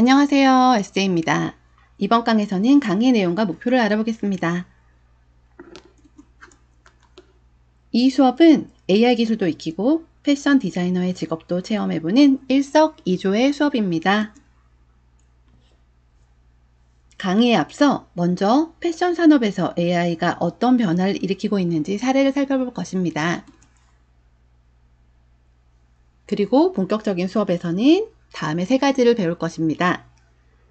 안녕하세요. 에세이입니다. 이번 강에서는 강의 내용과 목표를 알아보겠습니다. 이 수업은 AI 기술도 익히고 패션 디자이너의 직업도 체험해보는 일석이조의 수업입니다. 강의에 앞서 먼저 패션 산업에서 AI가 어떤 변화를 일으키고 있는지 사례를 살펴볼 것입니다. 그리고 본격적인 수업에서는 다음에 세 가지를 배울 것입니다.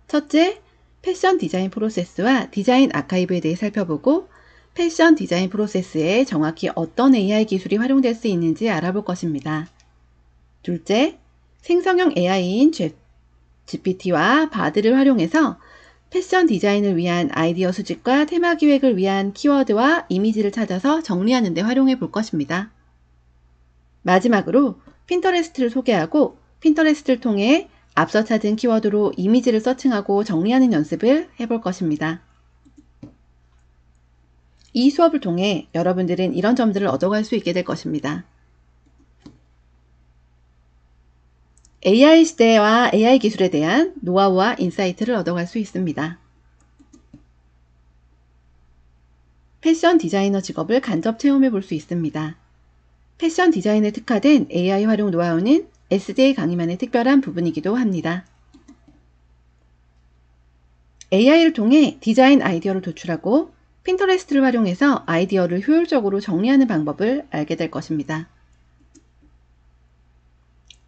첫째, 패션 디자인 프로세스와 디자인 아카이브에 대해 살펴보고 패션 디자인 프로세스에 정확히 어떤 AI 기술이 활용될 수 있는지 알아볼 것입니다. 둘째, 생성형 AI인 GPT와 바드를 활용해서 패션 디자인을 위한 아이디어 수집과 테마 기획을 위한 키워드와 이미지를 찾아서 정리하는 데 활용해 볼 것입니다. 마지막으로 핀터레스트를 소개하고 핀터레스트를 통해 앞서 찾은 키워드로 이미지를 서칭하고 정리하는 연습을 해볼 것입니다. 이 수업을 통해 여러분들은 이런 점들을 얻어갈 수 있게 될 것입니다. AI 시대와 AI 기술에 대한 노하우와 인사이트를 얻어갈 수 있습니다. 패션 디자이너 직업을 간접 체험해 볼 수 있습니다. 패션 디자인에 특화된 AI 활용 노하우는 SJ 강의만의 특별한 부분이기도 합니다. AI를 통해 디자인 아이디어를 도출하고 핀터레스트를 활용해서 아이디어를 효율적으로 정리하는 방법을 알게 될 것입니다.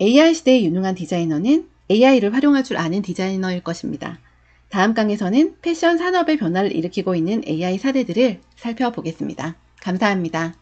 AI 시대의 유능한 디자이너는 AI를 활용할 줄 아는 디자이너일 것입니다. 다음 강에서는 패션 산업의 변화를 일으키고 있는 AI 사례들을 살펴보겠습니다. 감사합니다.